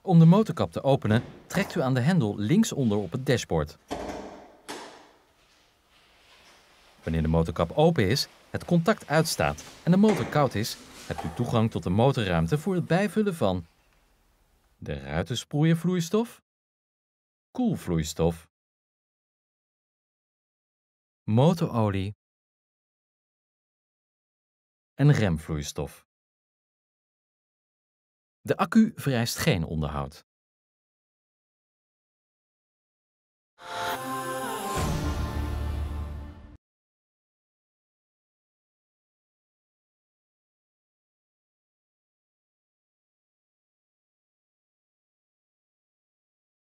Om de motorkap te openen trekt u aan de hendel linksonder op het dashboard. Wanneer de motorkap open is, het contact uitstaat en de motor koud is, hebt u toegang tot de motorruimte voor het bijvullen van de ruitensproeiervloeistof, koelvloeistof, motorolie en remvloeistof. De accu vereist geen onderhoud.